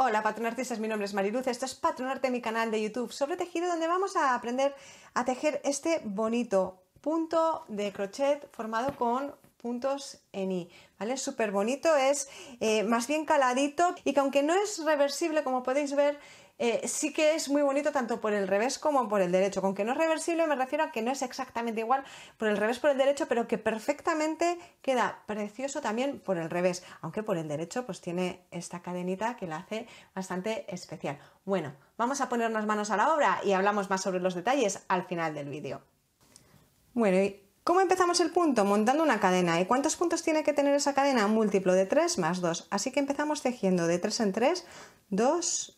Hola Patronartistas mi nombre es Mariluz, esto es Patronarte, mi canal de YouTube sobre tejido donde vamos a aprender a tejer este bonito punto de crochet formado con puntos en I, ¿vale? Súper bonito, es eh, más bien caladito y que aunque no es reversible como podéis ver, eh, sí que es muy bonito tanto por el revés como por el derecho. Con que no es reversible me refiero a que no es exactamente igual por el revés por el derecho, pero que perfectamente queda precioso también por el revés, aunque por el derecho pues tiene esta cadenita que la hace bastante especial. Bueno, vamos a ponernos manos a la obra y hablamos más sobre los detalles al final del vídeo. Bueno, y ¿Cómo empezamos el punto? Montando una cadena. ¿Y cuántos puntos tiene que tener esa cadena? múltiplo de 3 más 2. Así que empezamos tejiendo de 3 en 3, 2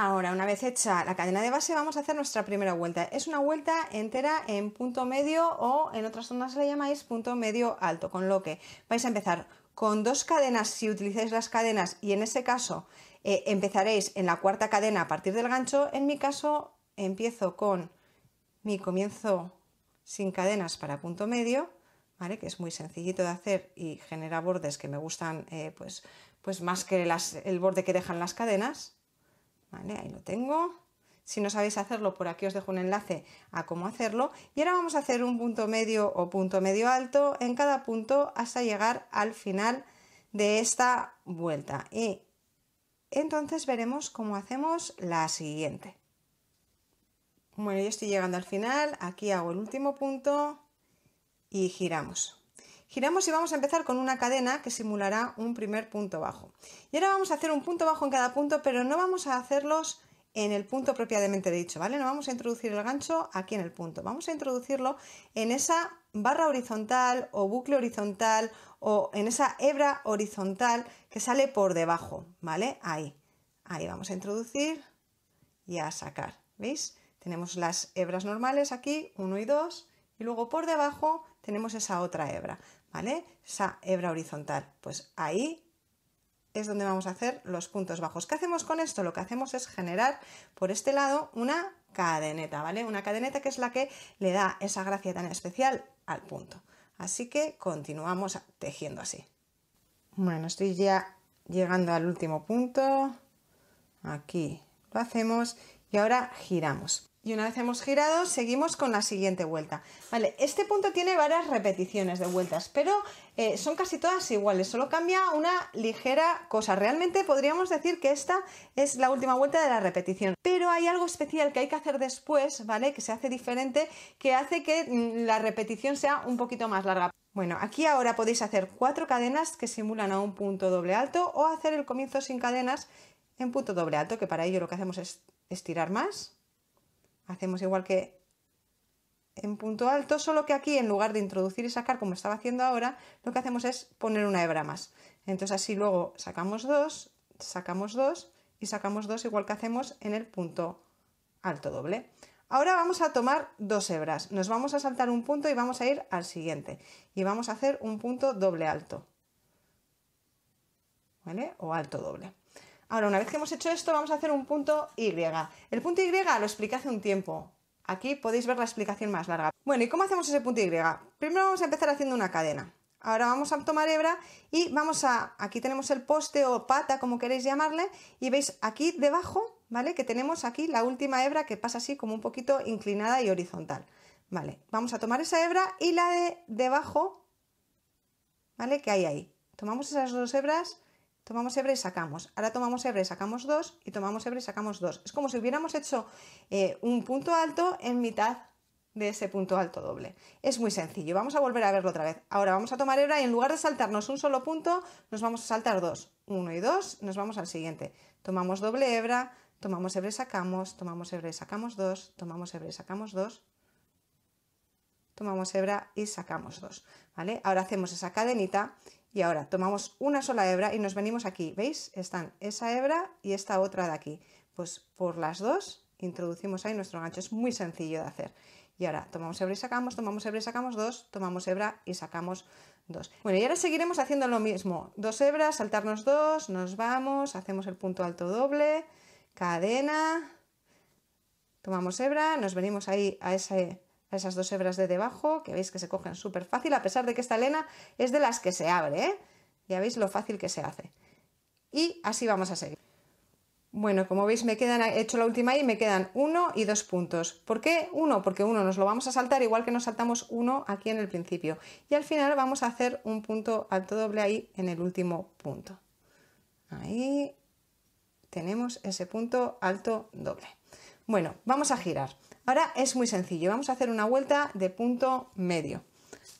Ahora, una vez hecha la cadena de base, vamos a hacer nuestra primera vuelta. Es una vuelta entera en punto medio o en otras zonas le llamáis punto medio alto, con lo que vais a empezar con dos cadenas si utilizáis las cadenas y en ese caso eh, empezaréis en la cuarta cadena a partir del gancho. En mi caso empiezo con mi comienzo sin cadenas para punto medio, que es muy sencillito de hacer y genera bordes que me gustan eh, pues, pues, más que el borde que dejan las cadenas ahí lo tengo. Si no sabéis hacerlo, por aquí os dejo un enlace a cómo hacerlo. Y ahora vamos a hacer un punto medio o punto medio alto en cada punto hasta llegar al final de esta vuelta. Y entonces veremos cómo hacemos la siguiente. Bueno, yo estoy llegando al final, aquí hago el último punto y giramos. Giramos y vamos a empezar con una cadena que simulará un primer punto bajo. Y ahora vamos a hacer un punto bajo en cada punto, pero no vamos a hacerlos en el punto propiamente dicho, ¿vale? No vamos a introducir el gancho aquí en el punto, vamos a introducirlo en esa barra horizontal o bucle horizontal o en esa hebra horizontal que sale por debajo, ¿vale? Ahí, ahí vamos a introducir y a sacar, ¿veis? Tenemos las hebras normales aquí, 1 y 2, y luego por debajo tenemos esa otra hebra, ¿vale? Esa hebra horizontal. Pues ahí es donde vamos a hacer los puntos bajos. ¿Qué hacemos con esto? Lo que hacemos es generar por este lado una cadeneta, ¿vale? Una cadeneta que es la que le da esa gracia tan especial al punto. Así que continuamos tejiendo así. Bueno, estoy ya llegando al último punto. Aquí lo hacemos y ahora giramos y una vez hemos girado seguimos con la siguiente vuelta. este punto tiene varias repeticiones de vueltas, pero eh, son casi todas iguales, solo cambia una ligera cosa. Realmente podríamos decir que esta es la última vuelta de la repetición, pero hay algo especial que hay que hacer después, ¿vale? Que se hace diferente, que hace que mm, la repetición sea un poquito más larga. Bueno, aquí ahora podéis hacer cuatro cadenas que simulan a un punto doble alto o hacer el comienzo sin cadenas en punto doble alto, que para ello lo que hacemos es estirar más Hacemos igual que en punto alto, solo que aquí en lugar de introducir y sacar como estaba haciendo ahora, lo que hacemos es poner una hebra más. Entonces así luego sacamos dos, sacamos dos y sacamos dos igual que hacemos en el punto alto doble. Ahora vamos a tomar dos hebras, nos vamos a saltar un punto y vamos a ir al siguiente y vamos a hacer un punto doble alto, O alto doble. Ahora, una vez que hemos hecho esto, vamos a hacer un punto Y. El punto Y lo expliqué hace un tiempo. Aquí podéis ver la explicación más larga. Bueno, ¿y cómo hacemos ese punto Y? Primero vamos a empezar haciendo una cadena. Ahora vamos a tomar hebra y vamos a... Aquí tenemos el poste o pata, como queréis llamarle, y veis aquí debajo, ¿vale? Que tenemos aquí la última hebra que pasa así como un poquito inclinada y horizontal. Vale, vamos a tomar esa hebra y la de debajo, ¿vale? Que hay ahí. Tomamos esas dos hebras tomamos hebra y sacamos. Ahora tomamos hebra y sacamos dos y tomamos hebra y sacamos dos Es como si hubiéramos hecho eh, un punto alto en mitad de ese punto alto doble. Es muy sencillo. Vamos a volver a verlo otra vez. Ahora vamos a tomar hebra y en lugar de saltarnos un solo punto, nos vamos a saltar dos. Uno y dos, nos vamos al siguiente. Tomamos doble hebra, tomamos hebra y sacamos, tomamos hebra y sacamos dos, tomamos hebra y sacamos dos, tomamos hebra y sacamos dos, ¿vale? Ahora hacemos esa cadenita y ahora tomamos una sola hebra y nos venimos aquí. ¿Veis? Están esa hebra y esta otra de aquí. Pues por las dos introducimos ahí nuestro gancho. Es muy sencillo de hacer. Y ahora tomamos hebra y sacamos, tomamos hebra y sacamos dos, tomamos hebra y sacamos dos. Bueno, y ahora seguiremos haciendo lo mismo. Dos hebras, saltarnos dos, nos vamos, hacemos el punto alto doble, cadena, tomamos hebra, nos venimos ahí a ese esas dos hebras de debajo, que veis que se cogen súper fácil, a pesar de que esta lena es de las que se abre, ¿eh? ya veis lo fácil que se hace. Y así vamos a seguir. Bueno, como veis me quedan, he hecho la última y me quedan uno y dos puntos. ¿Por qué uno? Porque uno nos lo vamos a saltar igual que nos saltamos uno aquí en el principio. Y al final vamos a hacer un punto alto doble ahí en el último punto. Ahí tenemos ese punto alto doble. Bueno, vamos a girar. Ahora es muy sencillo, vamos a hacer una vuelta de punto medio,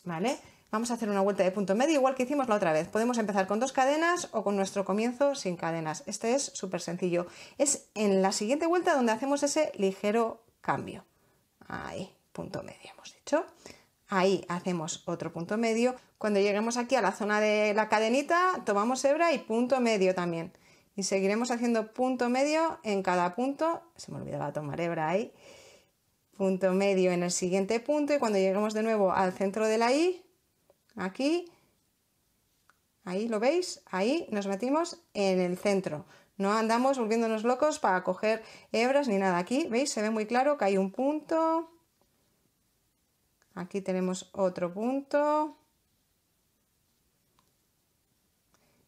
¿vale? Vamos a hacer una vuelta de punto medio igual que hicimos la otra vez. Podemos empezar con dos cadenas o con nuestro comienzo sin cadenas. Este es súper sencillo. Es en la siguiente vuelta donde hacemos ese ligero cambio. Ahí, punto medio hemos dicho. Ahí hacemos otro punto medio. Cuando lleguemos aquí a la zona de la cadenita, tomamos hebra y punto medio también. Y seguiremos haciendo punto medio en cada punto. Se me olvidaba tomar hebra ahí punto medio en el siguiente punto y cuando lleguemos de nuevo al centro de la I, aquí, ahí lo veis, ahí nos metimos en el centro. No andamos volviéndonos locos para coger hebras ni nada. Aquí, veis, se ve muy claro que hay un punto. Aquí tenemos otro punto.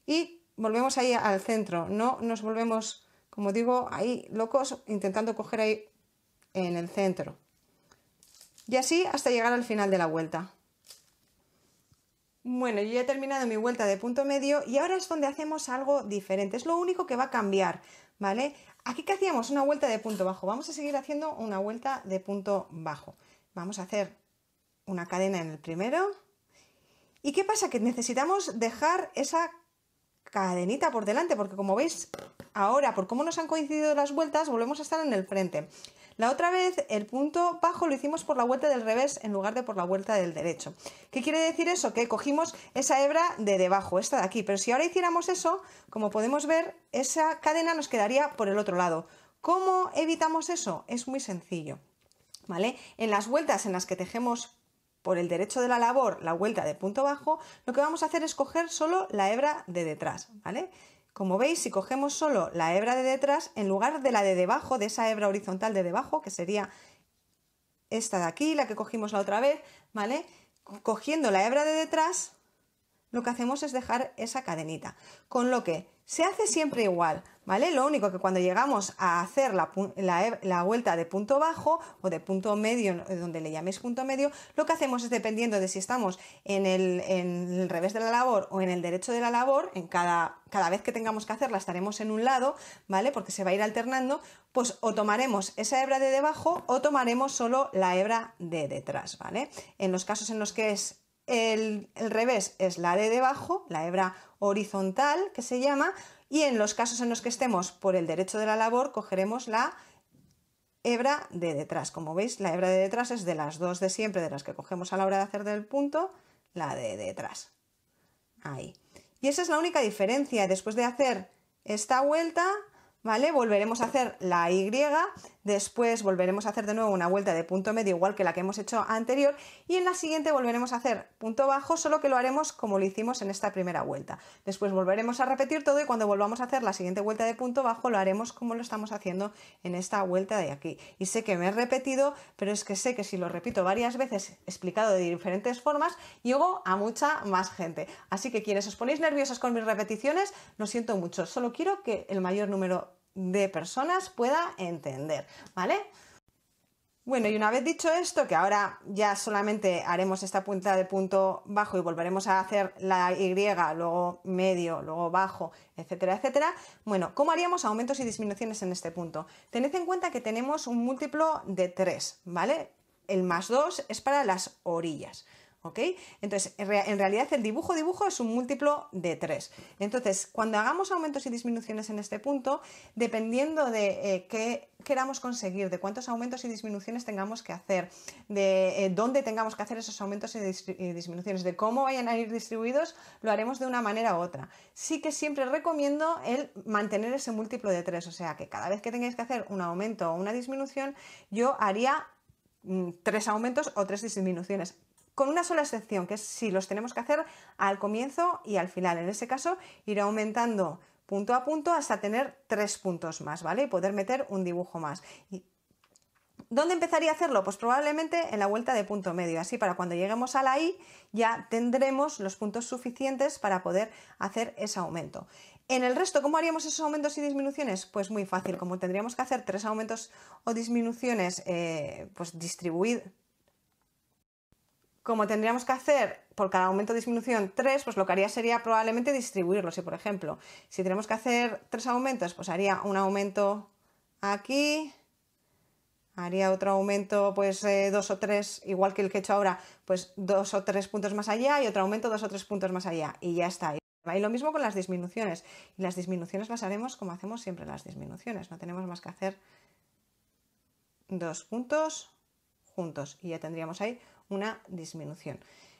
Y volvemos ahí al centro. No nos volvemos, como digo, ahí locos intentando coger ahí en el centro. Y así hasta llegar al final de la vuelta. Bueno, yo ya he terminado mi vuelta de punto medio y ahora es donde hacemos algo diferente. Es lo único que va a cambiar, ¿vale? Aquí que hacíamos una vuelta de punto bajo, vamos a seguir haciendo una vuelta de punto bajo. Vamos a hacer una cadena en el primero. ¿Y qué pasa? Que necesitamos dejar esa cadenita por delante, porque como veis ahora, por cómo nos han coincidido las vueltas, volvemos a estar en el frente. La otra vez el punto bajo lo hicimos por la vuelta del revés en lugar de por la vuelta del derecho. ¿Qué quiere decir eso? Que cogimos esa hebra de debajo, esta de aquí. Pero si ahora hiciéramos eso, como podemos ver, esa cadena nos quedaría por el otro lado. ¿Cómo evitamos eso? Es muy sencillo. ¿Vale? En las vueltas en las que tejemos por el derecho de la labor la vuelta de punto bajo, lo que vamos a hacer es coger solo la hebra de detrás, ¿vale? Como veis, si cogemos solo la hebra de detrás, en lugar de la de debajo, de esa hebra horizontal de debajo, que sería esta de aquí, la que cogimos la otra vez, ¿vale? Cogiendo la hebra de detrás, lo que hacemos es dejar esa cadenita. Con lo que se hace siempre igual, lo único que cuando llegamos a hacer e, la, vuelta de punto bajo o de punto medio, eh, donde le llaméis punto medio, lo que hacemos es dependiendo de si estamos en el, revés de la labor o en el derecho de la labor, en cada, cada vez que tengamos que hacerla estaremos en un lado, ¿vale? Porque se va a ir alternando, pues o tomaremos esa hebra de debajo o tomaremos solo la hebra de detrás, ¿vale? En los casos en los que es el, el, revés es la de debajo, la hebra horizontal que se llama, y en los casos en los que estemos por el derecho de la labor, cogeremos la hebra de detrás. Como veis, la hebra de detrás es de las dos de siempre, de las que cogemos a la hora de hacer del punto, la de detrás. Ahí. Y esa es la única diferencia. Después de hacer esta vuelta, ¿vale? Volveremos a hacer la Y Después volveremos a hacer de nuevo una vuelta de punto medio igual que la que hemos hecho anterior y en la siguiente volveremos a hacer punto bajo, solo que lo haremos como lo hicimos en esta primera vuelta. Después volveremos a repetir todo y cuando volvamos a hacer la siguiente vuelta de punto bajo lo haremos como lo estamos haciendo en esta vuelta de aquí. Y sé que me he repetido, pero es que sé que si lo repito varias veces explicado de diferentes formas, llego a mucha más gente. Así que quienes os ponéis nerviosos con mis repeticiones, lo siento mucho, solo quiero que el mayor número de personas pueda entender, ¿vale? Bueno, y una vez dicho esto, que ahora ya solamente haremos esta punta de punto bajo y volveremos a hacer la Y, luego medio, luego bajo, etcétera, etcétera. Bueno, ¿cómo haríamos aumentos y disminuciones en este punto? Tened en cuenta que tenemos un múltiplo de 3, ¿vale? El más 2 es para las orillas. ¿ok? Entonces, en realidad el dibujo dibujo es un múltiplo de 3. Entonces, cuando hagamos aumentos y disminuciones en este punto, dependiendo de eh, qué queramos conseguir, de cuántos aumentos y disminuciones tengamos que hacer, de eh, dónde tengamos que hacer esos aumentos y, disminuciones, de cómo vayan a ir distribuidos, lo haremos de una manera u otra. Sí que siempre recomiendo el mantener ese múltiplo de 3, o sea que cada vez que tengáis que hacer un aumento o una disminución, yo haría mm, tres aumentos o tres disminuciones con una sola excepción, que es si los tenemos que hacer al comienzo y al final. En ese caso, ir aumentando punto a punto hasta tener tres puntos más, ¿vale? Y poder meter un dibujo más. Y ¿Dónde empezaría a hacerlo? Pues probablemente en la vuelta de punto medio, así para cuando lleguemos a la I ya tendremos los puntos suficientes para poder hacer ese aumento. En el resto, ¿cómo haríamos esos aumentos y disminuciones? Pues muy fácil, como tendríamos que hacer tres aumentos o disminuciones eh, pues distribuir, como tendríamos que hacer por cada aumento disminución tres pues lo que haría sería probablemente distribuirlo. Si, por ejemplo, si tenemos que hacer tres aumentos, pues haría un aumento aquí, haría otro aumento, pues eh, dos o tres, igual que el que he hecho ahora, pues dos o tres puntos más allá y otro aumento dos o tres puntos más allá y ya está. Y lo mismo con las disminuciones. Y las disminuciones las haremos como hacemos siempre las disminuciones. No tenemos más que hacer dos puntos juntos y ya tendríamos ahí una disminución.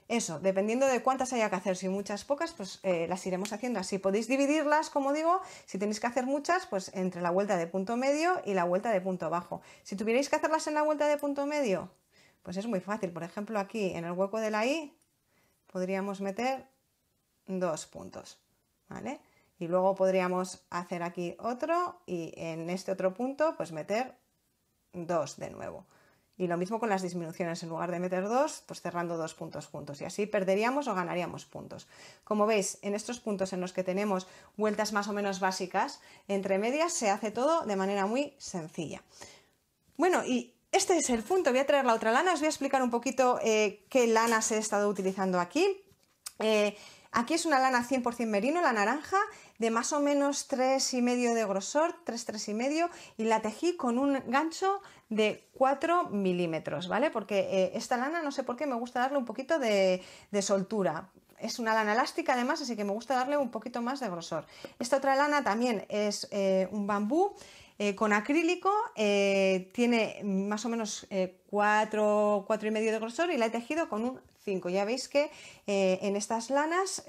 Eso, dependiendo de cuántas haya que hacer, si muchas, pocas, pues eh, las iremos haciendo así. Podéis dividirlas, como digo, si tenéis que hacer muchas, pues entre la vuelta de punto medio y la vuelta de punto bajo. Si tuvierais que hacerlas en la vuelta de punto medio, pues es muy fácil. Por ejemplo, aquí en el hueco de la I podríamos meter dos puntos, ¿vale? Y luego podríamos hacer aquí otro y en este otro punto pues meter dos de nuevo. Y lo mismo con las disminuciones, en lugar de meter dos, pues cerrando dos puntos juntos. Y así perderíamos o ganaríamos puntos. Como veis, en estos puntos en los que tenemos vueltas más o menos básicas, entre medias se hace todo de manera muy sencilla. Bueno, y este es el punto. Voy a traer la otra lana, os voy a explicar un poquito eh, qué lana se ha estado utilizando aquí. Eh, Aquí es una lana 100% merino, la naranja, de más o menos 3,5 de grosor, 3, tres y la tejí con un gancho de 4 milímetros, ¿vale? Porque eh, esta lana, no sé por qué, me gusta darle un poquito de, soltura, es una lana elástica además, así que me gusta darle un poquito más de grosor. Esta otra lana también es eh, un bambú eh, con acrílico eh, tiene más o menos 4, eh, 4 y medio de grosor y la he tejido con un 5. Ya veis que en estas lanas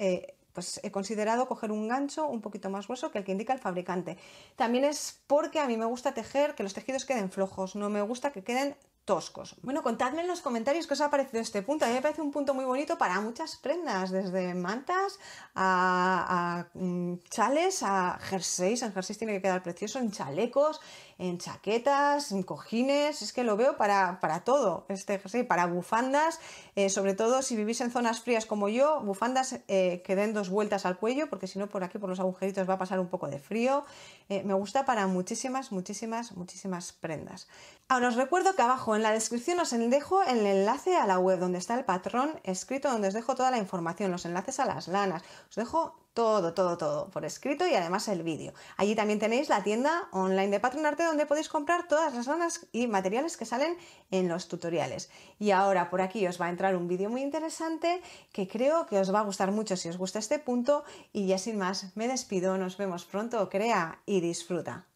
pues he considerado coger un gancho un poquito más grueso que el que indica el fabricante. También es porque a mí me gusta tejer que los tejidos queden flojos, no me gusta que queden toscos. Bueno, contadme en los comentarios qué os ha parecido este punto. A mí me parece un punto muy bonito para muchas prendas, desde mantas a, mm, chales, a jerseys. En jerseys tiene que quedar precioso, en chalecos, en chaquetas, en cojines, es que lo veo para, para todo, este para bufandas, eh, sobre todo si vivís en zonas frías como yo, bufandas eh, que den dos vueltas al cuello, porque si no por aquí, por los agujeritos, va a pasar un poco de frío. Eh, me gusta para muchísimas, muchísimas, muchísimas prendas. Ahora os recuerdo que abajo en la descripción os dejo el enlace a la web donde está el patrón escrito, donde os dejo toda la información, los enlaces a las lanas, os dejo todo, todo, todo por escrito y además el vídeo. Allí también tenéis la tienda online de Patreon Arte donde podéis comprar todas las zonas y materiales que salen en los tutoriales. Y ahora por aquí os va a entrar un vídeo muy interesante que creo que os va a gustar mucho si os gusta este punto y ya sin más me despido, nos vemos pronto, crea y disfruta.